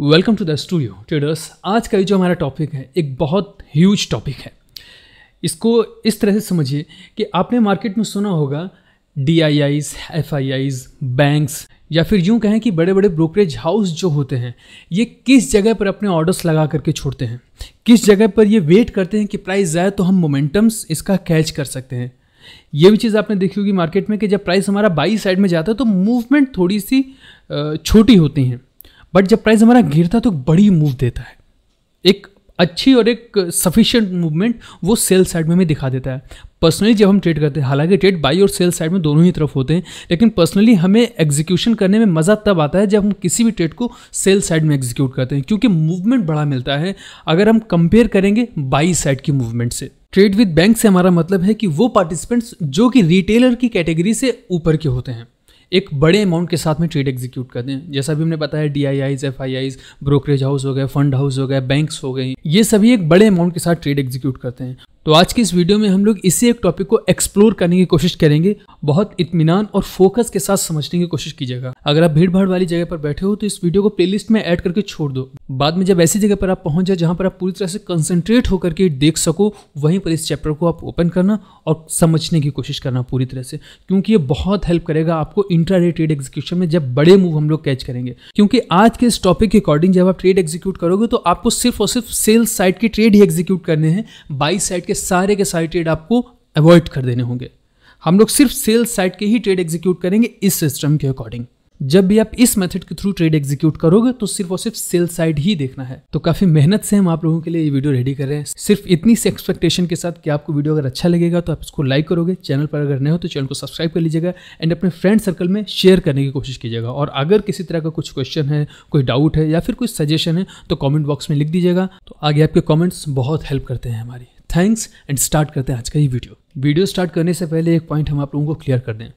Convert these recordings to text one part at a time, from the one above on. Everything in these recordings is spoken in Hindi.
welcome to the studio traders आज का ये जो हमारा टॉपिक है एक बहुत ह्यूज टॉपिक है इसको इस तरह से समझिए कि आपने मार्केट में सुना होगा D I Is F I Is banks या फिर यूँ कहें कि बड़े बड़े ब्रोकरेज हाउस जो होते हैं ये किस जगह पर अपने ऑर्डर्स लगा करके छोड़ते हैं किस जगह पर ये वेट करते हैं कि प्राइस जाए तो हम मोमेंटम्स इसका कैच कर सकते हैं ये भी चीज़ आपने देखी होगी मार्केट में कि जब प्राइस हमारा बाई साइड में जाता है तो मूवमेंट थोड़ी सी छोटी होती हैं बट जब प्राइस हमारा गिरता है तो बड़ी मूव देता है एक अच्छी और एक सफिशियंट मूवमेंट वो सेल साइड में हमें दिखा देता है पर्सनली जब हम ट्रेड करते हैं हालांकि ट्रेड बाई और सेल साइड में दोनों ही तरफ होते हैं लेकिन पर्सनली हमें एग्जीक्यूशन करने में मज़ा तब आता है जब हम किसी भी ट्रेड को सेल साइड में एग्जीक्यूट करते हैं क्योंकि मूवमेंट बड़ा मिलता है अगर हम कंपेयर करेंगे बाई साइड की मूवमेंट से ट्रेड विद बैंक से हमारा मतलब है कि वो पार्टिसिपेंट्स जो कि रिटेलर की कैटेगरी से ऊपर के होते हैं एक बड़े अमाउंट के साथ में ट्रेड एग्जीक्यूट कर दें जैसा भी हमने बताया D I Is F I Is brokerage house हो गए फंड हाउस हो गए बैंक्स हो गए ये सभी एक बड़े अमाउंट के साथ ट्रेड एग्जीक्यूट करते हैं तो आज की इस वीडियो में हम लोग इसी एक टॉपिक को एक्सप्लोर करने की कोशिश करेंगे बहुत इतमान और फोकस के साथ समझने की कोशिश कीजिएगा अगर आप भीड़ भाड़ वाली जगह पर बैठे हो तो इस वीडियो को प्लेलिस्ट में ऐड करके छोड़ दो बाद में जब ऐसी जगह पर आप पहुंच जाए जहां पर आप पूरी तरह से कंसंट्रेट होकर के देख सको वहीं पर इस चैप्टर को आप ओपन करना और समझने की कोशिश करना पूरी तरह से क्योंकि ये बहुत हेल्प करेगा आपको इंट्रा डे ट्रेड एग्जीक्यूशन में जब बड़े मूव हम लोग कैच करेंगे क्योंकि आज के इस टॉपिक के अकॉर्डिंग जब आप ट्रेड एग्जीक्यूट करोगे तो आपको सिर्फ और सिर्फ सेल्स साइड की ट्रेड ही एग्जीक्यूट करने हैं बाई साइड के सारे के सारे ट्रेड आपको अवॉइड कर देने होंगे हम लोग सिर्फ सेल्स साइड के ही ट्रेड एग्जीक्यूट करेंगे इस सिस्टम के अकॉर्डिंग जब भी आप इस मेथड के थ्रू ट्रेड एग्जीक्यूट करोगे तो सिर्फ और सिर्फ सेल साइड ही देखना है तो काफी मेहनत से हम आप लोगों के लिए ये वीडियो रेडी कर रहे हैं सिर्फ इतनी सी एक्सपेक्टेशन के साथ कि आपको वीडियो अगर अच्छा लगेगा तो आप इसको लाइक करोगे चैनल पर अगर नए हो तो चैनल को सब्सक्राइब कर लीजिएगा एंड अपने फ्रेंड सर्कल में शेयर करने की कोशिश कीजिएगा और अगर किसी तरह का कुछ क्वेश्चन है कोई डाउट है या फिर कोई सजेशन है तो कॉमेंट बॉक्स में लिख दीजिएगा तो आगे आपके कॉमेंट्स बहुत हेल्प करते हैं हमारी थैंक्स एंड स्टार्ट करते हैं आज का ये वीडियो वीडियो स्टार्ट करने से पहले एक पॉइंट हम आप लोगों को क्लियर कर दें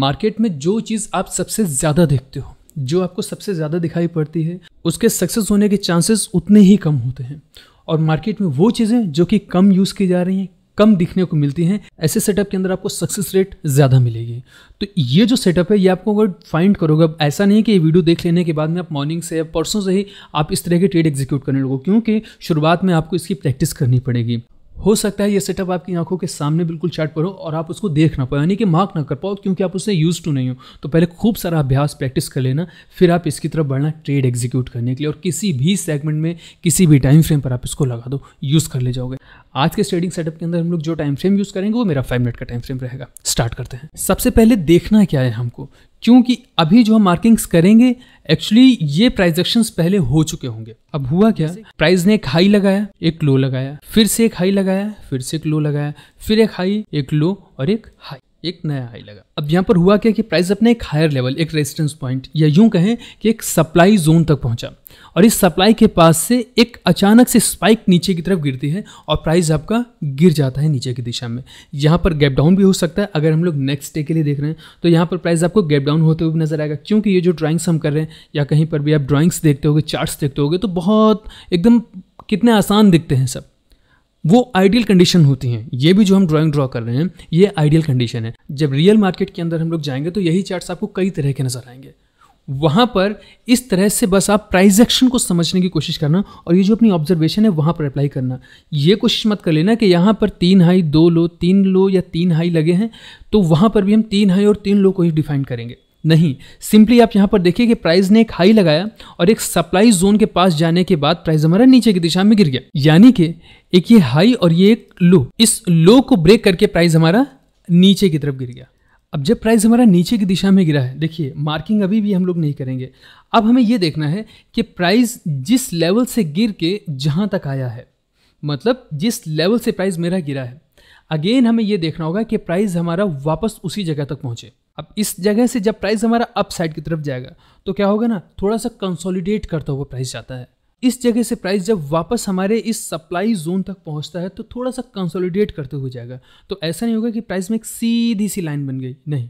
मार्केट में जो चीज़ आप सबसे ज़्यादा देखते हो जो आपको सबसे ज़्यादा दिखाई पड़ती है उसके सक्सेस होने के चांसेस उतने ही कम होते हैं और मार्केट में वो चीज़ें जो कि कम यूज़ की जा रही हैं कम दिखने को मिलती हैं ऐसे सेटअप के अंदर आपको सक्सेस रेट ज़्यादा मिलेगी तो ये जो सेटअप है ये आपको अगर फाइंड करोगे अब ऐसा नहीं है कि ये वीडियो देख लेने के बाद में आप मॉर्निंग से या परसों से ही आप इस तरह के ट्रेड एग्जीक्यूट करने लगो क्योंकि शुरुआत में आपको इसकी प्रैक्टिस करनी पड़ेगी हो सकता है ये सेटअप आपकी आंखों के सामने बिल्कुल चार्ट पर हो और आप उसको देख ना पाओ यानी कि मार्क ना कर पाओ क्योंकि आप उससे यूज टू नहीं हो तो पहले खूब सारा अभ्यास प्रैक्टिस कर लेना फिर आप इसकी तरफ बढ़ना ट्रेड एग्जीक्यूट करने के लिए और किसी भी सेगमेंट में किसी भी टाइम फ्रेम पर आप इसको लगा दो यूज़ कर ले जाओगे आज के ट्रेडिंग सेटअप के अंदर हम लोग जो टाइम फ्रेम यूज़ करेंगे वो मेरा फाइव मिनट का टाइम फ्रेम रहेगा स्टार्ट करते हैं सबसे पहले देखना क्या है हमको क्योंकि अभी जो हम मार्किंग्स करेंगे एक्चुअली ये प्राइस एक्शन पहले हो चुके होंगे अब हुआ क्या प्राइस ने एक हाई लगाया एक लो लगाया फिर से एक हाई लगाया फिर से एक लो लगाया फिर एक हाई एक लो और एक हाई एक नया हाई लगा अब यहाँ पर हुआ क्या कि प्राइस अपने एक हायर लेवल एक रेजिस्टेंस पॉइंट या यूं कहें कि एक सप्लाई जोन तक पहुंचा और इस सप्लाई के पास से एक अचानक से स्पाइक नीचे की तरफ गिरती है और प्राइस आपका गिर जाता है नीचे की दिशा में यहाँ पर गैप डाउन भी हो सकता है अगर हम लोग नेक्स्ट डे के लिए देख रहे हैं तो यहाँ पर प्राइस आपको गैप डाउन होते हुए नजर आएगा क्योंकि ये जो ड्राइंग्स हम कर रहे हैं या कहीं पर भी आप ड्राइंग्स देखते हो चार्ट्स देखते हो तो बहुत एकदम कितने आसान दिखते हैं सब वो आइडियल कंडीशन होती हैं ये भी जो हम ड्राइंग ड्रॉ कर रहे हैं ये आइडियल कंडीशन है जब रियल मार्केट के अंदर हम लोग जाएंगे तो यही चार्ट्स आपको कई तरह के नजर आएंगे वहां पर इस तरह से बस आप प्राइज एक्शन को समझने की कोशिश करना और ये जो अपनी ऑब्जर्वेशन है वहां पर अप्लाई करना ये कोशिश मत कर लेना कि यहां पर तीन हाई दो लो तीन लो या तीन हाई लगे हैं तो वहां पर भी हम तीन हाई और तीन लो को ही डिफाइन करेंगे नहीं सिंपली आप यहां पर देखिए कि प्राइस ने एक हाई लगाया और एक सप्लाई जोन के पास जाने के बाद प्राइस हमारा नीचे की दिशा में गिर गया यानी कि एक ये हाई और ये एक लो इस लो को ब्रेक करके प्राइस हमारा नीचे की तरफ गिर गया अब जब प्राइस हमारा नीचे की दिशा में गिरा है देखिए मार्किंग अभी भी हम लोग नहीं करेंगे अब हमें यह देखना है कि प्राइस जिस लेवल से गिर के जहाँ तक आया है मतलब जिस लेवल से प्राइस मेरा गिरा है अगेन हमें यह देखना होगा कि प्राइस हमारा वापस उसी जगह तक पहुंचे अब इस जगह से जब प्राइस हमारा अप साइड की तरफ जाएगा तो क्या होगा ना थोड़ा सा कंसोलिडेट करता हुआ प्राइस जाता है इस जगह से प्राइस जब वापस हमारे इस सप्लाई जोन तक पहुंचता है तो थोड़ा सा कंसोलिडेट करते हुए जाएगा तो ऐसा नहीं होगा कि प्राइस में एक सीधी सी लाइन बन गई नहीं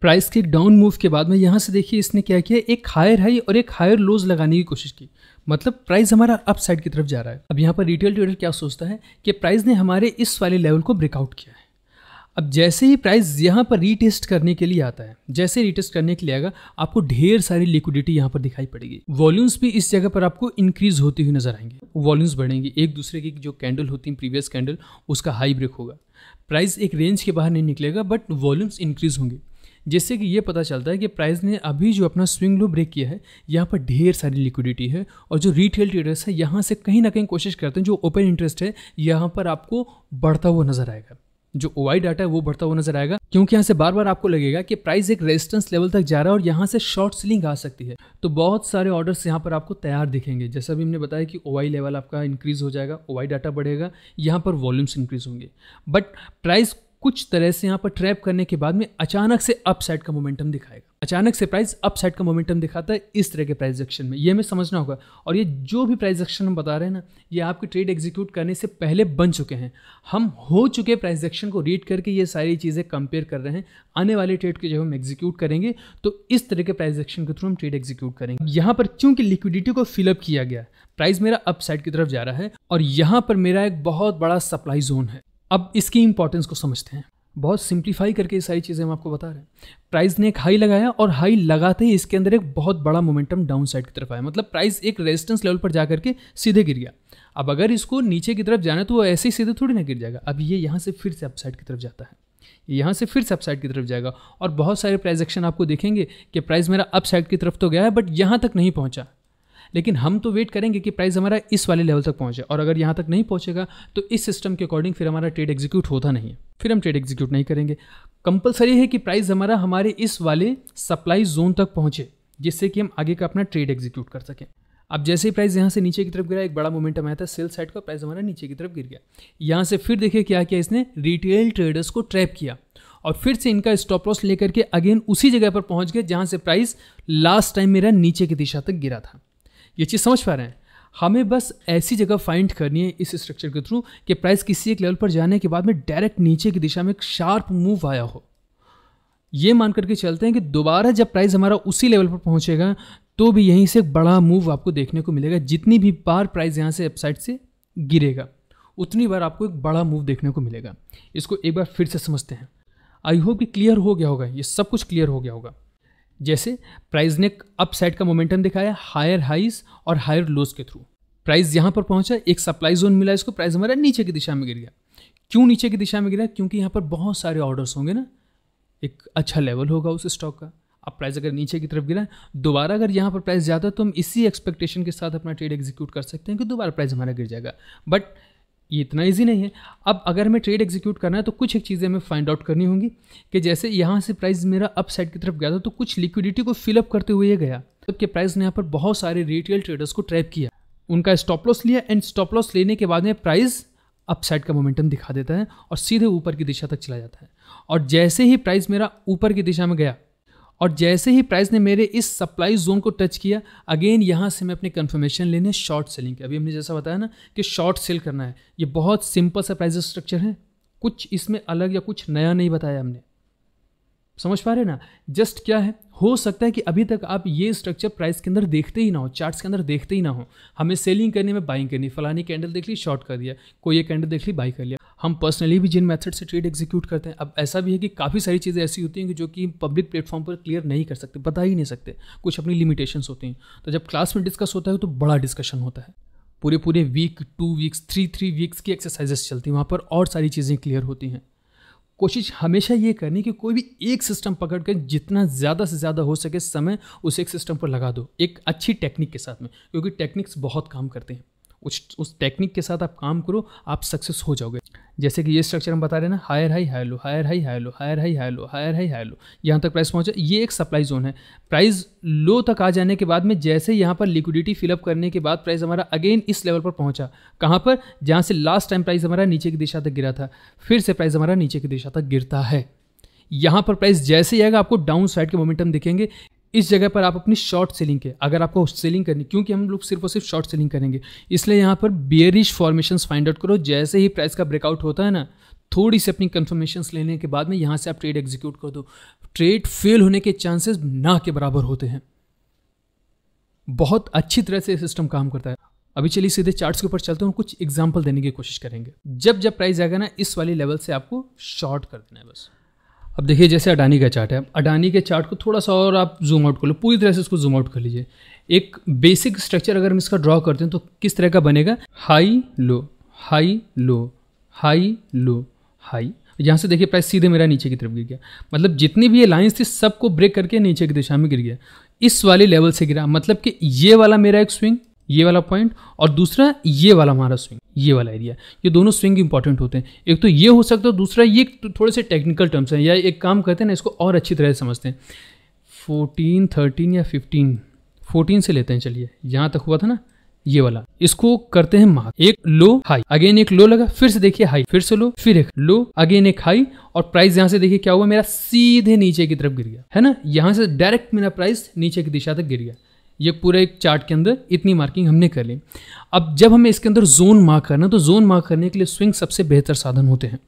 प्राइस के डाउन मूव के बाद में यहाँ से देखिए इसने क्या किया एक हायर हाई और एक हायर लोज लगाने की कोशिश की मतलब प्राइस हमारा अपसाइड की तरफ जा रहा है अब यहाँ पर रिटेल ट्रेडर क्या सोचता है कि प्राइस ने हमारे इस वाले लेवल को ब्रेकआउट किया है अब जैसे ही प्राइस यहाँ पर रीटेस्ट करने के लिए आता है जैसे रीटेस्ट करने के लिए आएगा आपको ढेर सारी लिक्विडिटी यहाँ पर दिखाई पड़ेगी वॉल्यूम्स भी इस जगह पर आपको इंक्रीज होती हुई नजर आएंगे वॉल्यूम्स बढ़ेंगे एक दूसरे की जो कैंडल होती है प्रीवियस कैंडल उसका हाई ब्रेक होगा प्राइस एक रेंज के बाहर नहीं निकलेगा बट वॉल्यूम्स इंक्रीज होंगे जिससे कि ये पता चलता है कि प्राइस ने अभी जो अपना स्विंग लो ब्रेक किया है यहाँ पर ढेर सारी लिक्विडिटी है और जो रिटेल ट्रेडर्स है यहाँ से कहीं ना कहीं कोशिश करते हैं जो ओपन इंटरेस्ट है यहाँ पर आपको बढ़ता हुआ नजर आएगा जो ओ डाटा है वो बढ़ता हुआ नजर आएगा क्योंकि यहाँ से बार बार आपको लगेगा कि प्राइस एक रेजिस्टेंस लेवल तक जा रहा है और यहाँ से शॉर्ट सेलिंग आ सकती है तो बहुत सारे ऑर्डर्स यहाँ पर आपको तैयार दिखेंगे जैसा भी हमने बताया कि ओ लेवल आपका इंक्रीज हो जाएगा ओ डाटा बढ़ेगा यहाँ पर वॉल्यूम्स इंक्रीज होंगे बट प्राइस कुछ तरह से यहाँ पर ट्रैप करने के बाद में अचानक से अपसाइड का मोमेंटम दिखाएगा अचानक से प्राइस अपसाइड का मोमेंटम दिखाता है इस तरह के प्राइस एक्शन में ये हमें समझना होगा और ये जो भी प्राइस एक्शन हम बता रहे हैं ना ये आपके ट्रेड एग्जीक्यूट करने से पहले बन चुके हैं हम हो चुके प्राइस एक्शन को रीड करके ये सारी चीज़ें कंपेयर कर रहे हैं आने वाले ट्रेड के जब हम एग्जीक्यूट करेंगे तो इस तरह के प्राइस एक्शन के थ्रू हम ट्रेड एग्जीक्यूट करेंगे यहाँ पर क्योंकि लिक्विडिटी को फिलअप किया गया प्राइस मेरा अपसाइड की तरफ जा रहा है और यहाँ पर मेरा एक बहुत बड़ा सप्लाई जोन है अब इसकी इंपॉर्टेंस को समझते हैं बहुत सिंप्लीफाई करके ये सारी चीज़ें हम आपको बता रहे हैं प्राइस ने एक हाई लगाया और हाई लगाते ही इसके अंदर एक बहुत बड़ा मोमेंटम डाउन साइड की तरफ आया मतलब प्राइस एक रेजिस्टेंस लेवल पर जा करके सीधे गिर गया अब अगर इसको नीचे की तरफ जाना तो वो ऐसे ही सीधे थोड़ी ना गिर जाएगा अब ये यहाँ से फिर से अपसाइड की तरफ जाता है यहाँ से फिर से अपसाइड की तरफ जाएगा और बहुत सारे प्राइस एक्शन आपको देखेंगे कि प्राइस मेरा अपसाइड की तरफ तो गया है बट यहाँ तक नहीं पहुँचा लेकिन हम तो वेट करेंगे कि प्राइस हमारा इस वाले लेवल तक पहुंचे और अगर यहां तक नहीं पहुंचेगा तो इस सिस्टम के अकॉर्डिंग फिर हमारा ट्रेड एग्जीक्यूट होता नहीं है फिर हम ट्रेड एग्जीक्यूट नहीं करेंगे कंपलसरी है कि प्राइस हमारा हमारे इस वाले सप्लाई जोन तक पहुंचे जिससे कि हम आगे का अपना ट्रेड एग्जीक्यूट कर सकें अब जैसे ही प्राइस यहाँ से नीचे की तरफ गिरा एक बड़ा मोमेंटम आया था सेल साइड का प्राइस हमारा नीचे की तरफ गिर गया यहाँ से फिर देखिए क्या किया इसने रिटेल ट्रेडर्स को ट्रैप किया और फिर से इनका स्टॉप लॉस लेकर के अगेन उसी जगह पर पहुंच गए जहाँ से प्राइस लास्ट टाइम मेरा नीचे की दिशा तक गिरा था ये चीज़ समझ पा रहे हैं हमें बस ऐसी जगह फाइंड करनी है इस स्ट्रक्चर के थ्रू कि प्राइस किसी एक लेवल पर जाने के बाद में डायरेक्ट नीचे की दिशा में एक शार्प मूव आया हो ये मान करके चलते हैं कि दोबारा जब प्राइस हमारा उसी लेवल पर पहुंचेगा तो भी यहीं से एक बड़ा मूव आपको देखने को मिलेगा जितनी भी बार प्राइस यहाँ से अपसाइड से गिरेगा उतनी बार आपको एक बड़ा मूव देखने को मिलेगा इसको एक बार फिर से समझते हैं आई होप कि क्लियर हो गया होगा ये सब कुछ क्लियर हो गया होगा जैसे प्राइस ने अपसाइड का मोमेंटम दिखाया हायर हाइज और हायर लोज के थ्रू प्राइस यहाँ पर पहुंचा एक सप्लाई जोन मिला इसको प्राइस हमारा नीचे की दिशा में गिर गया क्यों नीचे की दिशा में गिरा क्योंकि यहाँ पर बहुत सारे ऑर्डर्स होंगे ना एक अच्छा लेवल होगा उस स्टॉक का अब प्राइस अगर नीचे की तरफ गिरा दोबारा अगर यहाँ पर प्राइस ज़्यादा तो हम इसी एक्सपेक्टेशन के साथ अपना ट्रेड एग्जीक्यूट कर सकते हैं कि दोबारा प्राइस हमारा गिर जाएगा बट ये इतना इजी नहीं है अब अगर हमें ट्रेड एग्जीक्यूट करना है तो कुछ एक चीज़ें हमें फाइंड आउट करनी होंगी कि जैसे यहाँ से प्राइस मेरा अप साइड की तरफ गया था तो कुछ लिक्विडिटी को फिलअप करते हुए गया जबकि प्राइस ने यहाँ पर बहुत सारे रिटेल ट्रेडर्स को ट्रैप किया उनका स्टॉप लॉस लिया एंड स्टॉप लॉस लेने के बाद में प्राइस अपसाइड का मोमेंटम दिखा देता है और सीधे ऊपर की दिशा तक चला जाता है और जैसे ही प्राइस मेरा ऊपर की दिशा में गया और जैसे ही प्राइस ने मेरे इस सप्लाई जोन को टच किया अगेन यहाँ से मैं अपने कन्फर्मेशन लेने शॉर्ट सेलिंग के अभी हमने जैसा बताया ना कि शॉर्ट सेल करना है ये बहुत सिंपल सा प्राइस स्ट्रक्चर है कुछ इसमें अलग या कुछ नया नहीं बताया हमने समझ पा रहे ना जस्ट क्या है हो सकता है कि अभी तक आप ये स्ट्रक्चर प्राइस के अंदर देखते ही ना हो चार्ट्स के अंदर देखते ही ना हो हमें सेलिंग करने में बाइंग करनी फलानी कैंडल देख ली शॉर्ट कर दिया कोई ये कैंडल देख ली बाई कर लिया हम पर्सनली भी जिन मेथड से ट्रेड एग्जीक्यूट करते हैं अब ऐसा भी है कि काफ़ी सारी चीज़ें ऐसी होती हैं जो कि पब्लिक प्लेटफॉर्म पर क्लियर नहीं कर सकते बता ही नहीं सकते कुछ अपनी लिमिटेशंस होती हैं तो जब क्लास में डिस्कस होता है तो बड़ा डिस्कशन होता है पूरे पूरे week two weeks three three weeks की एक्सरसाइजेस चलती हैं वहाँ पर और सारी चीज़ें क्लियर होती हैं कोशिश हमेशा ये करनी कि कोई भी एक सिस्टम पकड़ कर जितना ज़्यादा से ज़्यादा हो सके समय उस एक सिस्टम पर लगा दो एक अच्छी टेक्निक के साथ में क्योंकि टेक्निक्स बहुत काम करते हैं उस उस टेक्निक के साथ आप काम करो आप सक्सेस हो जाओगे जैसे कि ये स्ट्रक्चर हम बता रहे हैं ना higher high high low higher high high low higher high high low higher high high low यहाँ तक प्राइस पहुँचा ये एक सप्लाई जोन है प्राइस लो तक आ जाने के बाद में जैसे यहाँ पर लिक्विडिटी फिलअप करने के बाद प्राइस हमारा अगेन इस लेवल पर पहुँचा कहाँ पर जहाँ से लास्ट टाइम प्राइस हमारा नीचे की दिशा तक गिरा था फिर से प्राइस हमारा नीचे की दिशा तक गिरता है यहाँ पर प्राइस जैसे ही आएगा आपको डाउन साइड के मोमेंटम दिखेंगे इस जगह पर आप अपनी शॉर्ट सेलिंग के अगर आपको सेलिंग करनी क्योंकि हम लोग सिर्फ और सिर्फ शॉर्ट सेलिंग करेंगे इसलिए यहाँ पर बियरिश फॉर्मेशन फाइंड आउट करो जैसे ही प्राइस का ब्रेकआउट होता है ना थोड़ी सी अपनी कन्फर्मेशन लेने के बाद में यहाँ से आप ट्रेड एग्जीक्यूट कर दो ट्रेड फेल होने के चांसेस ना के बराबर होते हैं बहुत अच्छी तरह से सिस्टम काम करता है अभी चलिए सीधे चार्ट्स के ऊपर चलते हैं कुछ एग्जाम्पल देने की कोशिश करेंगे जब जब प्राइस आएगा ना इस वाली लेवल से आपको शॉर्ट कर देना है बस अब देखिए जैसे अडानी का चार्ट है अडानी के चार्ट को थोड़ा सा और आप जूम आउट कर लो पूरी तरह से इसको जूम आउट कर लीजिए एक बेसिक स्ट्रक्चर अगर हम इसका ड्रॉ करते हैं तो किस तरह का बनेगा high low high low high low high यहाँ से देखिए प्राइस सीधे मेरा नीचे की तरफ गिर गया मतलब जितनी भी ये लाइन्स थी सबको ब्रेक करके नीचे की दिशा में गिर गया इस वाले लेवल से गिरा मतलब कि ये वाला मेरा एक स्विंग ये वाला पॉइंट और दूसरा ये वाला हमारा स्विंग ये वाला एरिया ये दोनों स्विंग इंपॉर्टेंट होते हैं एक तो ये हो सकता है दूसरा ये थोड़े से टेक्निकल टर्म्स हैं या एक काम करते हैं ना इसको और अच्छी तरह से समझते हैं फोर्टीन थर्टीन या फिफ्टीन फोर्टीन से लेते हैं चलिए यहाँ तक हुआ था ना ये वाला इसको करते हैं मार्क एक लो हाई अगेन एक लो लगा फिर से देखिए हाई फिर से लो फिर एक लो अगेन एक हाई और प्राइस यहाँ से देखिए क्या हुआ मेरा सीधे नीचे की तरफ गिर गया है ना यहाँ से डायरेक्ट मेरा प्राइस नीचे की दिशा तक गिर गया ये पूरे एक चार्ट के अंदर इतनी मार्किंग हमने कर ली अब जब हमें इसके अंदर जोन मार्क करना तो जोन मार्क करने के लिए स्विंग सबसे बेहतर साधन होते हैं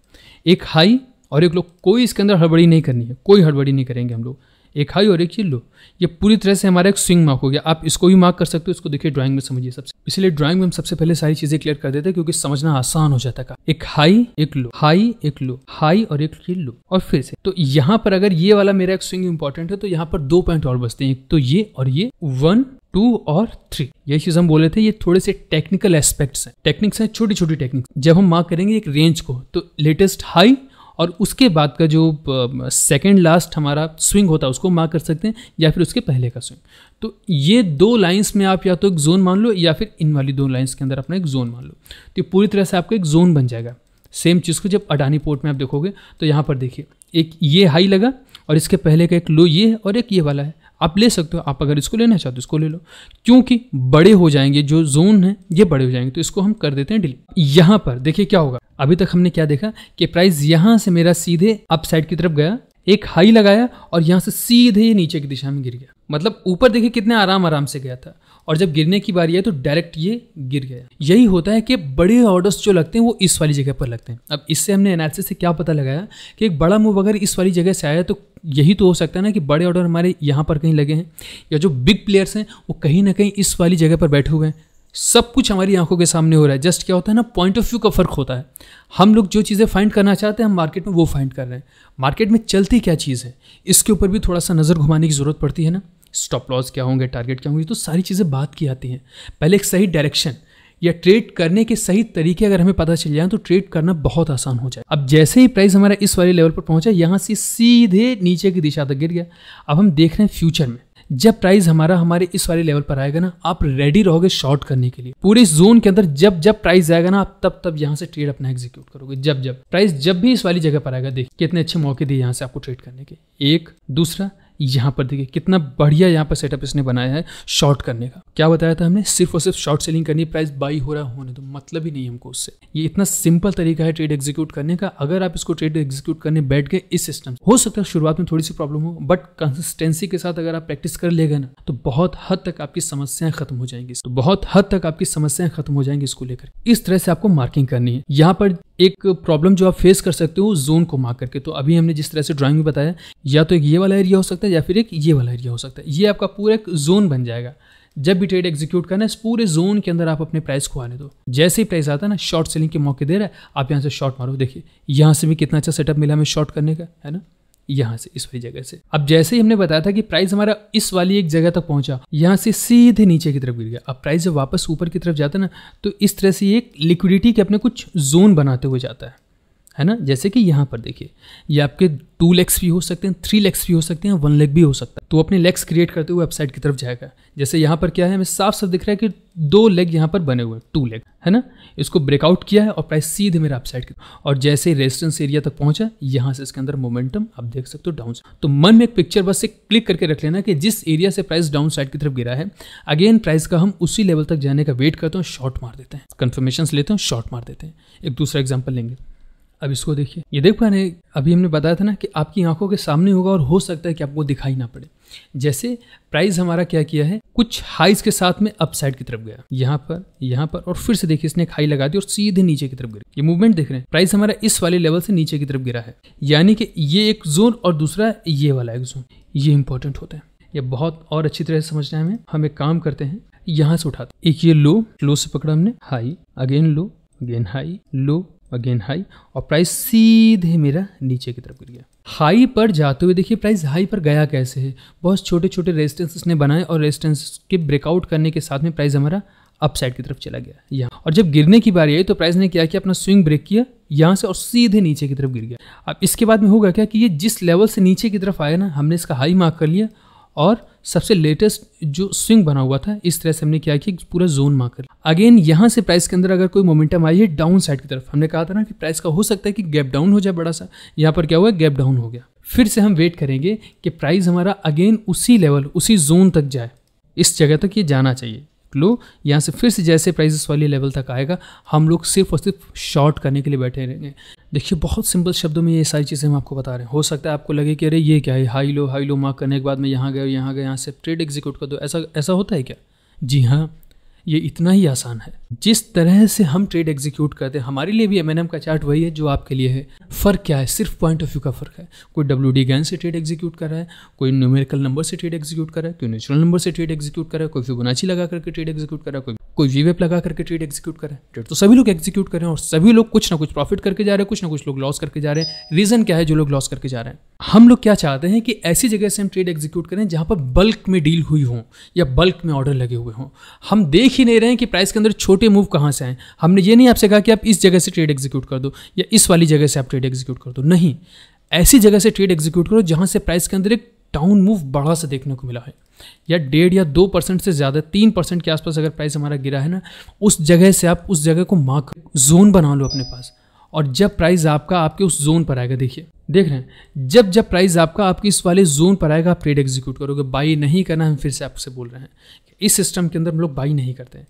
एक हाई और एक लोग कोई इसके अंदर हड़बड़ी नहीं करनी है कोई हड़बड़ी नहीं करेंगे हम लोग एक हाई और एक येलो ये पूरी तरह से हमारा एक स्विंग मार्क हो गया आप इसको भी मार्क कर सकते हो इसको देखिए ड्राइंग में समझिए सबसे इसलिए ड्राइंग में हम सबसे पहले सारी चीज़ें क्लियर कर देते हैं क्योंकि समझना आसान हो जाता है एक हाई एक लो हाई एक लो हाई और एक येलो और फिर से तो यहाँ पर अगर ये वाला मेरा एक स्विंग इंपॉर्टेंट है तो यहाँ पर दो पॉइंट और बचते हैं तो ये और ये वन टू और थ्री यही चीज हम बोले थे ये थोड़े से टेक्निकल एस्पेक्ट्स हैं टेक्निक्स हैं छोटी छोटी टेक्निक्स जब हम मार्क करेंगे एक रेंज को तो लेटेस्ट हाई और उसके बाद का जो सेकेंड लास्ट हमारा स्विंग होता है उसको मार्क कर सकते हैं या फिर उसके पहले का स्विंग तो ये दो लाइंस में आप या तो एक जोन मान लो या फिर इन वाली दो लाइंस के अंदर अपना एक जोन मान लो तो ये पूरी तरह से आपका एक जोन बन जाएगा सेम चीज़ को जब अडानी पोर्ट में आप देखोगे तो यहाँ पर देखिए एक ये हाई लगा और इसके पहले का एक लो ये है और एक ये वाला है आप ले सकते हो आप अगर इसको लेना चाहते हो इसको ले लो क्योंकि बड़े हो जाएंगे जो जोन है ये बड़े हो जाएंगे तो इसको हम कर देते हैं डिलीट यहाँ पर देखिए क्या होगा अभी तक हमने क्या देखा कि प्राइस यहाँ से मेरा सीधे अप साइड की तरफ गया एक हाई लगाया और यहाँ से सीधे नीचे की दिशा में गिर गया मतलब ऊपर देखिए कितने आराम आराम से गया था और जब गिरने की बारी आई तो डायरेक्ट ये गिर गया यही होता है कि बड़े ऑर्डर्स जो लगते हैं वो इस वाली जगह पर लगते हैं अब इससे हमने एनालिसिस से क्या पता लगाया कि एक बड़ा मूव अगर इस वाली जगह से आया तो यही तो हो सकता है ना कि बड़े ऑर्डर हमारे यहाँ पर कहीं लगे हैं या जो बिग प्लेयर्स हैं वो कहीं ना कहीं इस वाली जगह पर बैठे हुए हैं सब कुछ हमारी आंखों के सामने हो रहा है जस्ट क्या होता है ना पॉइंट ऑफ व्यू का फ़र्क होता है हम लोग जो चीज़ें फाइंड करना चाहते हैं हम मार्केट में वो फाइंड कर रहे हैं मार्केट में चलती क्या चीज़ है इसके ऊपर भी थोड़ा सा नज़र घुमाने की ज़रूरत पड़ती है ना स्टॉप लॉस क्या होंगे टारगेट क्या होंगे तो सारी चीज़ें बात की जाती हैं पहले एक सही डायरेक्शन या ट्रेड करने के सही तरीके अगर हमें पता चल जाए तो ट्रेड करना बहुत आसान हो जाए अब जैसे ही प्राइस हमारा इस वाले लेवल पर पहुंचा यहाँ से सीधे नीचे की दिशा तक गिर गया अब हम देख रहे हैं फ्यूचर में जब प्राइस हमारा हमारे इस वाले लेवल पर आएगा ना आप रेडी रहोगे शॉर्ट करने के लिए पूरे जोन के अंदर जब जब प्राइस आएगा ना आप तब तब यहाँ से ट्रेड अपना एग्जीक्यूट करोगे जब जब प्राइस जब भी इस वाली जगह पर आएगा देखिए कितने अच्छे मौके दिए यहाँ से आपको ट्रेड करने के एक दूसरा यहाँ पर देखिए कितना बढ़िया यहाँ पर सेटअप इसने बनाया है शॉर्ट करने का क्या बताया था हमने सिर्फ और सिर्फ शॉर्ट सेलिंग करनी प्राइस बाई हो रहा होने तो मतलब ही नहीं हमको उससे ये इतना सिंपल तरीका है ट्रेड एग्जीक्यूट करने का अगर आप इसको ट्रेड एग्जीक्यूट करने बैठ गए इस सिस्टम हो सकता है शुरुआत में थोड़ी सी प्रॉब्लम हो बट कंसिस्टेंसी के साथ अगर आप प्रैक्टिस कर लेगा ना तो बहुत हद तक आपकी समस्याएं खत्म हो जाएंगी तो बहुत हद तक आपकी समस्याएं खत्म हो जाएंगी इसको लेकर इस तरह से आपको मार्किंग करनी है यहाँ पर एक प्रॉब्लम जो आप फेस कर सकते हो जोन को मार्क करके तो अभी हमने जिस तरह से ड्राइंग में बताया या तो एक ये वाला एरिया हो सकता है सकता है या फिर एक ये वाला एरिया हो सकता है ये आपका पूरा एक जोन बन जाएगा जब भी ट्रेड एग्जीक्यूट करना है इस पूरे जोन के अंदर आप अपने प्राइस को आने दो जैसे ही प्राइस आता है ना शॉर्ट सेलिंग के मौके दे रहा है आप यहाँ से शॉर्ट मारो देखिए यहाँ से भी कितना अच्छा सेटअप मिला हमें शॉर्ट करने का है ना यहाँ से इस वाली जगह से अब जैसे ही हमने बताया था कि प्राइस हमारा इस वाली एक जगह तक पहुंचा यहाँ से सीधे नीचे की तरफ गिर गया अब प्राइस जब वापस ऊपर की तरफ जाता है ना तो इस तरह से एक लिक्विडिटी के अपने कुछ जोन बनाते हुए जाता है है ना जैसे कि यहाँ पर देखिए ये आपके टू लेग्स भी हो सकते हैं थ्री लेग्स भी हो सकते हैं वन लेग भी हो सकता है तो अपने लेग्स क्रिएट करते हुए वेबसाइट की तरफ जाएगा जैसे यहाँ पर क्या है हमें साफ साफ दिख रहा है कि दो लेग यहाँ पर बने हुए हैं टू लेग है ना इसको ब्रेकआउट किया है और प्राइस सीधे मेरा वेबसाइट की और जैसे ही रेजिस्टेंस एरिया तक पहुंचा यहाँ से इसके अंदर मोमेंटम आप देख सकते हो डाउन तो मन में एक पिक्चर बस से क्लिक करके रख लेना कि जिस एरिया से प्राइस डाउन साइड की तरफ गिरा है अगेन प्राइस का हम उसी लेवल तक जाने का वेट करते हैं शॉर्ट मार देते हैं कन्फर्मेशन लेते हैं शॉर्ट मार देते हैं एक दूसरा एग्जाम्पल लेंगे अब इसको देखिए ये देख पा रहे अभी हमने बताया था ना कि आपकी आंखों के सामने होगा और हो सकता है कि आपको दिखाई ना पड़े जैसे प्राइस हमारा क्या किया है कुछ हाइज के साथ में अपसाइड की तरफ गया यहाँ पर यहाँ पर और फिर से देखिए इसने एक हाई लगा दी और सीधे नीचे की तरफ गिरी ये मूवमेंट देख रहे हैं प्राइस हमारा इस वाले लेवल से नीचे की तरफ गिरा है यानी कि ये एक जोन और दूसरा ये वाला एक जोन ये इंपॉर्टेंट होता है ये बहुत और अच्छी तरह से समझना है हमें हम एक काम करते हैं यहाँ से उठाते एक ये लो लो से पकड़ा हमने high again low again high low again high और प्राइस सीधे मेरा नीचे की तरफ गिर गया हाई पर जाते हुए देखिए प्राइस हाई पर गया कैसे है बहुत छोटे छोटे रेजिस्टेंस ने बनाए और रेजिस्टेंस के ब्रेकआउट करने के साथ में प्राइस हमारा अपसाइड की तरफ चला गया यहाँ और जब गिरने की बारी आई तो प्राइस ने क्या किया अपना स्विंग ब्रेक किया यहाँ से और सीधे नीचे की तरफ गिर गया अब इसके बाद में होगा क्या कि ये जिस लेवल से नीचे की तरफ आया ना हमने इसका हाई मार्क कर लिया और सबसे लेटेस्ट जो स्विंग बना हुआ था इस तरह से हमने क्या किया पूरा जोन मार कर अगेन यहाँ से प्राइस के अंदर अगर कोई मोमेंटम आई है डाउन साइड की तरफ हमने कहा था ना कि प्राइस का हो सकता है कि गैप डाउन हो जाए बड़ा सा यहाँ पर क्या हुआ गैप डाउन हो गया फिर से हम वेट करेंगे कि प्राइस हमारा अगेन उसी लेवल उसी जोन तक जाए इस जगह तक ये जाना चाहिए लो यहाँ से फिर से जैसे प्राइजेस वाली लेवल तक आएगा हम लोग सिर्फ और सिर्फ शॉर्ट करने के लिए बैठे रहेंगे देखिए बहुत सिंपल शब्दों में ये सारी चीज़ें हम आपको बता रहे हैं हो सकता है आपको लगे कि अरे ये क्या है high low high low mark करने के बाद मैं यहाँ गया यहाँ गया यहाँ से ट्रेड एग्जीक्यूट कर दो ऐसा ऐसा होता है क्या जी हाँ ये इतना ही आसान है जिस तरह से हम ट्रेड एग्जीक्यूट करते हैं हमारे लिए भी एम का चार्ट वही है जो आपके लिए है फ़र्क क्या है सिर्फ पॉइंट ऑफ व्यू का फ़र्क है कोई डब्ल्यू डी गैन से ट्रेड एग्जीक्यूट कर रहा है कोई न्यूमेरिकल नंबर से ट्रेड एग्जीक्यूट कर रहा है कोई नेचुरल नंबर से ट्रेड एग्जीक्यूट कर रहा है कोई फिबोनाची लगा करके ट्रेड एग्जीक्यूट कर रहा है कोई कोई वीवेप लगा करके ट्रेड एग्जीक्यूट कर रहा है ट्रेड तो सभी लोग एग्जीक्यूट कर रहे हैं और सभी लोग कुछ ना कुछ प्रॉफिट करके जा रहे हैं कुछ ना कुछ लोग लॉस करके जा रहे हैं रीज़न क्या है जो लोग लॉस करके जा रहे हैं हम लोग क्या चाहते हैं कि ऐसी जगह से हम ट्रेड एग्जीक्यूट करें जहां पर बल्क में डील हुई हो या बल्क में ऑर्डर लगे हुए हों हम देख देख ही नहीं रहे हैं कि प्राइस के अंदर छोटे मूव कहाँ से आए हमने ये नहीं आपसे कहा कि आप इस जगह से ट्रेड एग्जीक्यूट कर दो या इस वाली जगह से आप ट्रेड एग्जीक्यूट कर दो नहीं ऐसी जगह से ट्रेड एग्जीक्यूट करो जहाँ से प्राइस के अंदर एक डाउन मूव बड़ा सा देखने को मिला है या डेढ़ या दो परसेंट से ज़्यादा तीन परसेंट के आसपास अगर प्राइस हमारा गिरा है ना उस जगह से आप उस जगह को मार्क जोन बना लो अपने पास और जब प्राइस आपका आपके उस जोन पर आएगा देखिए देख रहे हैं जब जब प्राइस आपका आपके इस वाले जोन पर आएगा आप ट्रेड एग्जीक्यूट करोगे बाई नहीं करना हम फिर से आपसे बोल रहे हैं इस सिस्टम के अंदर हम लोग बाई नहीं करते हैं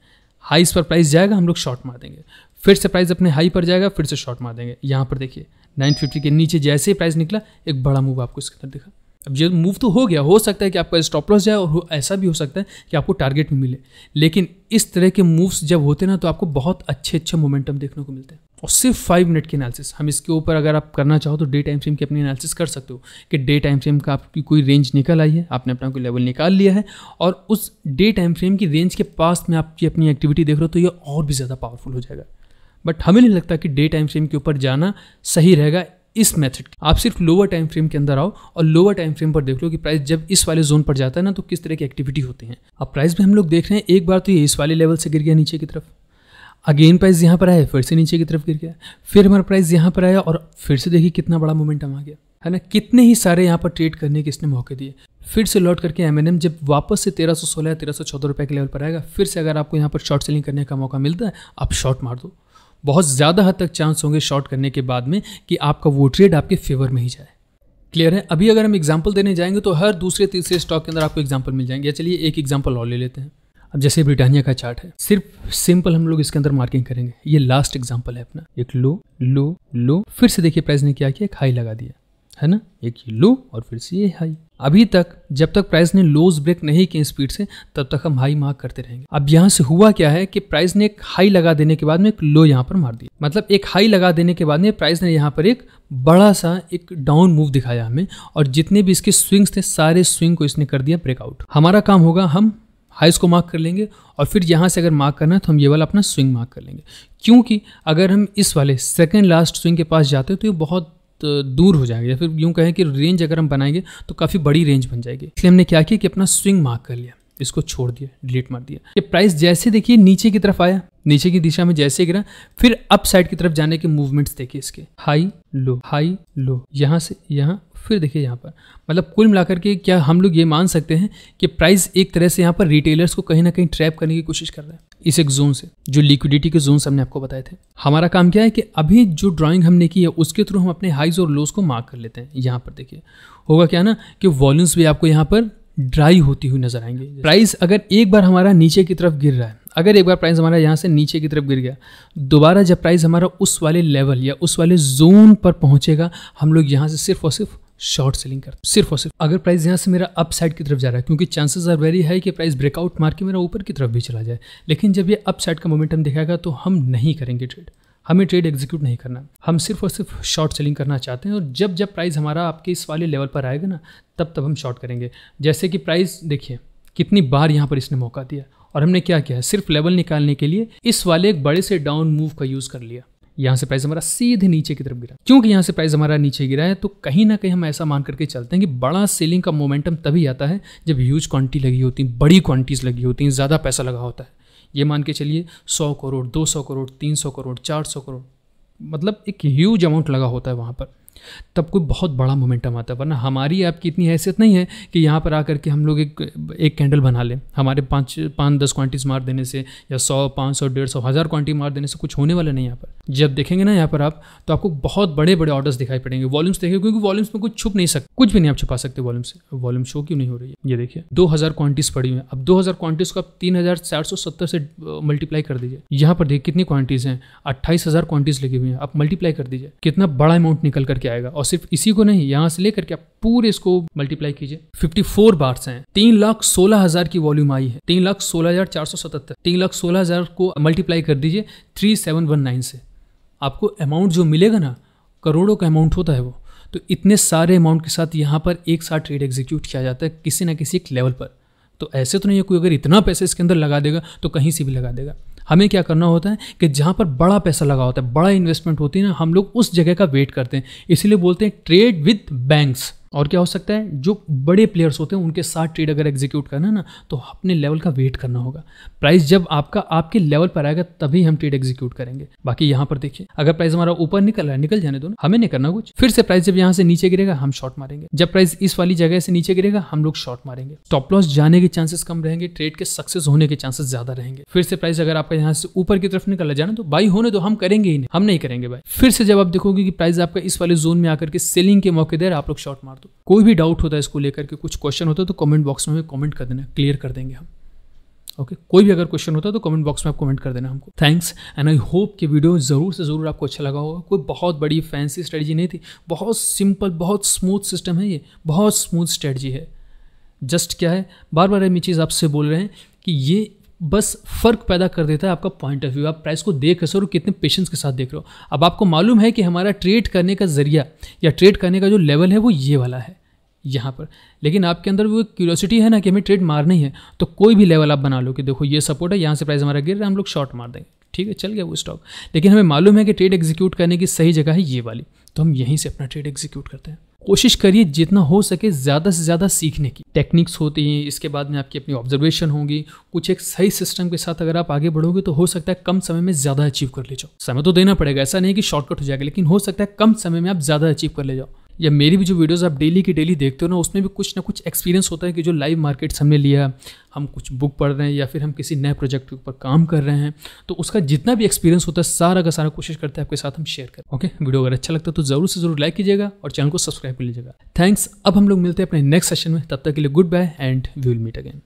हाईस पर प्राइस जाएगा हम लोग शॉर्ट मार देंगे फिर से प्राइस अपने हाई पर जाएगा फिर से शॉर्ट मार देंगे यहाँ पर देखिए 950 के नीचे जैसे ही प्राइस निकला एक बड़ा मूव आपको इसके अंदर दिखा अब ये मूव तो हो गया हो सकता है कि आपका स्टॉप लॉस जाए और ऐसा भी हो सकता है कि आपको टारगेट मिले लेकिन इस तरह के मूव्स जब होते ना तो आपको बहुत अच्छे अच्छे मोमेंटम देखने को मिलते हैं और सिर्फ फाइव मिनट की एनालिसिस हम इसके ऊपर अगर आप करना चाहो तो डे टाइम फ्रेम की अपनी एनालिसिस कर सकते हो कि डे टाइम फ्रेम का आपकी कोई रेंज निकल आई है आपने अपना कोई लेवल निकाल लिया है और उस डे टाइम फ्रेम की रेंज के पास में आपकी अपनी एक्टिविटी देख रहे हो तो ये और भी ज़्यादा पावरफुल हो जाएगा बट हमें नहीं लगता कि डे टाइम फ्रेम के ऊपर जाना सही रहेगा इस मेथड आप सिर्फ लोअर टाइम फ्रेम के अंदर आओ और लोअर टाइम फ्रेम पर देख लो कि प्राइस जब इस वाले जोन पर जाता है ना तो किस तरह की एक्टिविटी होती है अब प्राइस भी हम लोग देख रहे हैं एक बार तो ये इस वाले लेवल से गिर गया नीचे की तरफ अगेन प्राइस यहाँ पर आया फिर से नीचे की तरफ गिर गया फिर हमारा प्राइस यहाँ पर आया और फिर से देखिए कितना बड़ा मोमेंटम आ गया है ना कितने ही सारे यहाँ पर ट्रेड करने के इसने मौके दिए फिर से लौट करके एम M&M जब वापस से तेरह सौ सोलह या तेरह सौ चौदह रुपये के लेवल पर आएगा फिर से अगर आपको यहाँ पर शॉर्ट सेलिंग करने का मौका मिलता है आप शॉर्ट मार दो बहुत ज़्यादा हद तक चांस होंगे शॉर्ट करने के बाद में कि आपका वो ट्रेड आपके फेवर में ही जाए क्लियर है अभी अगर हम एग्जाम्पल देने जाएंगे तो हर दूसरे तीसरे स्टॉक के अंदर आपको एग्जाम्पल मिल जाएंगे या चलिए एक एग्जाम्पल और ले लेते हैं अब जैसे ब्रिटानिया का चार्ट है सिर्फ सिंपल हम लोग इसके अंदर मार्किंग करेंगे ये लास्ट एग्जाम्पल है अपना एक लो लो लो फिर से देखिए प्राइस ने क्या किया एक हाई लगा दिया है ना एक ये लो और फिर से ये हाई अभी तक जब तक प्राइस ने लोज ब्रेक नहीं किए स्पीड से तब तक हम हाई मार्क करते रहेंगे अब यहाँ से हुआ क्या है कि प्राइस ने एक हाई लगा देने के बाद में एक लो यहाँ पर मार दिया मतलब एक हाई लगा देने के बाद में प्राइस ने यहाँ पर एक बड़ा सा एक डाउन मूव दिखाया हमें और जितने भी इसके स्विंग्स थे सारे स्विंग को इसने कर दिया ब्रेकआउट हमारा काम होगा हम हाइस को मार्क कर लेंगे और फिर यहाँ से अगर मार्क करना है तो हम ये वाला अपना स्विंग मार्क कर लेंगे क्योंकि अगर हम इस वाले सेकेंड लास्ट स्विंग के पास जाते हैं तो ये बहुत दूर हो जाएगा या फिर यूँ कहें कि रेंज अगर हम बनाएंगे तो काफ़ी बड़ी रेंज बन जाएगी इसलिए हमने क्या किया कि अपना स्विंग मार्क कर लिया इसको छोड़ दिया डिलीट मार दिया ये प्राइस जैसे देखिए नीचे की तरफ आया नीचे की दिशा में जैसे गिरा फिर अप साइड की तरफ जाने के मूवमेंट्स देखिए इसके हाई लो हाई लो यहाँ से यहाँ फिर देखिए यहाँ पर मतलब कुल मिलाकर के क्या हम लोग ये मान सकते हैं कि प्राइस एक तरह से यहाँ पर रिटेलर्स को कहीं ना कहीं ट्रैप करने की कोशिश कर रहा है इस एक जोन से जो लिक्विडिटी के जोन हमने आपको बताए थे हमारा काम क्या है कि अभी जो ड्राइंग हमने की है उसके थ्रू हम अपने हाइज और लोस को मार्क कर लेते हैं यहाँ पर देखिए होगा क्या ना कि वॉल्यूम्स भी आपको यहाँ पर ड्राई होती हुई नजर आएंगे प्राइस अगर एक बार हमारा नीचे की तरफ गिर रहा है अगर एक बार प्राइस हमारा यहाँ से नीचे की तरफ गिर गया दोबारा जब प्राइस हमारा उस वाले लेवल या उस वाले जोन पर पहुँचेगा हम लोग यहाँ से सिर्फ और सिर्फ शॉर्ट सेलिंग कर सिर्फ और सिर्फ अगर प्राइस यहाँ से मेरा अप साइड की तरफ जा रहा है क्योंकि चांसेस आर वेरी हाई कि प्राइस ब्रेकआउट मार के मेरा ऊपर की तरफ भी चला जाए लेकिन जब ये अप साइड का मोमेंटम दिखाएगा तो हम नहीं करेंगे ट्रेड हमें ट्रेड एग्जीक्यूट नहीं करना हम सिर्फ और सिर्फ शॉर्ट सेलिंग करना चाहते हैं और जब जब प्राइस हमारा आपके इस वाले लेवल पर आएगा ना तब तब हम शॉर्ट करेंगे जैसे कि प्राइस देखिए कितनी बार यहाँ पर इसने मौका दिया और हमने क्या किया सिर्फ लेवल निकालने के लिए इस वाले एक बड़े से डाउन मूव का यूज़ कर लिया यहाँ से प्राइस हमारा सीधे नीचे की तरफ गिरा क्योंकि यहाँ से प्राइस हमारा नीचे गिरा है तो कहीं ना कहीं हम ऐसा मान करके चलते हैं कि बड़ा सेलिंग का मोमेंटम तभी आता है जब ह्यूज क्वांटिटी लगी होती हैं बड़ी क्वांटिटीज़ लगी होती हैं ज़्यादा पैसा लगा होता है ये मान के चलिए सौ करोड़ दो सौ करोड़ तीन सौ करोड़ चार सौ करोड़ मतलब एक ह्यूज अमाउंट लगा होता है वहाँ पर तब कोई बहुत बड़ा मोमेंटम आता है वरना हमारी ऐप की इतनी हैसियत नहीं है कि यहाँ पर आकर के हम लोग एक एक कैंडल बना लें हमारे पाँच पाँच दस क्वांटिटीज़ मार देने से या सौ पाँच सौ डेढ़ सौ हज़ार क्वांटिटी मार देने से कुछ होने वाला नहीं यहाँ पर जब देखेंगे ना यहाँ पर आप तो आपको बहुत बड़े बड़े ऑर्डर्स दिखाई पड़ेंगे वॉल्यूम्स देखेंगे क्योंकि वॉल्यूम्स में कुछ छुप नहीं सकते कुछ भी नहीं आप छुपा सकते वॉल्यूम से वॉल्यूम शो क्यों नहीं हो रही है ये देखिए दो हज़ार क्वांटिटीज़ पड़ी हुई है अब दो हज़ार क्वांटिटीज़ को आप तीन हज़ार चार सौ सत्तर से मल्टीप्लाई कर दीजिए यहाँ पर देखिए कितनी क्वांटिटीज़ हैं अट्ठाईस हज़ार क्वांटिटीज़ लगी हुई हैं आप मल्टीप्लाई कर दीजिए कितना बड़ा अमाउंट निकल करके करके आएगा और सिर्फ इसी को नहीं यहाँ से लेकर के आप पूरे इसको मल्टीप्लाई कीजिए 54 बार्स हैं तीन लाख सोलह हजार की वॉल्यूम आई है तीन लाख सोलह हजार चार सौ सतहत्तर तीन लाख सोलह हजार को मल्टीप्लाई कर दीजिए थ्री सेवन वन नाइन से आपको अमाउंट जो मिलेगा ना करोड़ों का अमाउंट होता है वो तो इतने सारे अमाउंट के साथ यहाँ पर एक साथ ट्रेड एग्जीक्यूट किया जाता है किसी ना किसी एक लेवल पर तो ऐसे तो नहीं है कोई अगर इतना पैसे इसके अंदर लगा देगा तो कहीं से भी लगा देगा हमें क्या करना होता है कि जहाँ पर बड़ा पैसा लगा होता है बड़ा इन्वेस्टमेंट होती है ना हम लोग उस जगह का वेट करते हैं इसीलिए बोलते हैं ट्रेड विथ बैंक्स और क्या हो सकता है जो बड़े प्लेयर्स होते हैं उनके साथ ट्रेड अगर एग्जीक्यूट करना है ना तो अपने लेवल का वेट करना होगा प्राइस जब आपका आपके लेवल पर आएगा तभी हम ट्रेड एग्जीक्यूट करेंगे बाकी यहाँ पर देखिए अगर प्राइस हमारा ऊपर निकल रहा है निकल जाने दो ना हमें नहीं करना कुछ फिर से प्राइस जब यहाँ से नीचे गिरेगा हम शॉर्ट मारेंगे जब प्राइस इस वाली जगह से नीचे गिरेगा हम लोग शॉर्ट मारेंगे स्टॉप लॉस जाने के चांसेस कम रहेंगे ट्रेड के सक्सेस होने के चांसेस ज्यादा रहेंगे फिर से प्राइस अगर आपका यहाँ से ऊपर की तरफ निकल जाना तो बाई होने तो हम करेंगे ही नहीं हम नहीं करेंगे भाई फिर से जब आप देखोगे कि प्राइस आपका इस वाले जोन में आकर के सेलिंग के मौके दे आप लोग शॉर्ट मार तो कोई भी डाउट होता है इसको लेकर के कुछ क्वेश्चन होता है तो कमेंट बॉक्स में हमें कमेंट कर देना क्लियर कर देंगे हम ओके okay, कोई भी अगर क्वेश्चन होता है तो कमेंट बॉक्स में आप कमेंट कर देना हमको थैंक्स एंड आई होप कि वीडियो ज़रूर से ज़रूर आपको अच्छा लगा होगा कोई बहुत बड़ी फैंसी स्ट्रेटजी नहीं थी बहुत सिंपल बहुत स्मूथ सिस्टम है ये बहुत स्मूथ स्ट्रेटजी है जस्ट क्या है बार बार हम ये चीज़ आपसे बोल रहे हैं कि ये बस फ़र्क पैदा कर देता है आपका पॉइंट ऑफ व्यू आप प्राइस को देख रहे हो और कितने पेशेंस के साथ देख रहे हो अब आपको मालूम है कि हमारा ट्रेड करने का ज़रिया या ट्रेड करने का जो लेवल है वो ये वाला है यहाँ पर लेकिन आपके अंदर वो क्यूरियोसिटी है ना कि हमें ट्रेड मारनी है तो कोई भी लेवल आप बना लो कि देखो ये सपोर्ट है यहाँ से प्राइस हमारा गिर रहा है हम लोग शॉर्ट मार देंगे ठीक है चल गया वो स्टॉक लेकिन हमें मालूम है कि ट्रेड एग्जीक्यूट करने की सही जगह है ये वाली तो हम यहीं से अपना ट्रेड एग्जीक्यूट करते हैं कोशिश करिए जितना हो सके ज़्यादा से ज़्यादा सीखने की टेक्निक्स होती हैं इसके बाद में आपकी अपनी ऑब्जर्वेशन होंगी कुछ एक सही सिस्टम के साथ अगर आप आगे बढ़ोगे तो हो सकता है कम समय में ज़्यादा अचीव कर ले जाओ समय तो देना पड़ेगा ऐसा नहीं कि शॉर्टकट हो जाएगा लेकिन हो सकता है कम समय में आप ज़्यादा अचीव कर ले जाओ या मेरी भी जो वीडियोस आप डेली की डेली देखते हो ना उसमें भी कुछ ना कुछ एक्सपीरियंस होता है कि जो लाइव मार्केट्स हमने लिया हम कुछ बुक पढ़ रहे हैं या फिर हम किसी नए प्रोजेक्ट के ऊपर काम कर रहे हैं तो उसका जितना भी एक्सपीरियंस होता है सारा का सारा कोशिश करते हैं आपके साथ हम शेयर करें ओके वीडियो अगर अच्छा लगता है तो जरूर से जरूर लाइक कीजिएगा और चैनल को सब्सक्राइब कर लीजिएगा थैंक्स अब हम लोग मिलते हैं अपने नेक्स्ट सेशन में तब तक के लिए good bye and we will meet again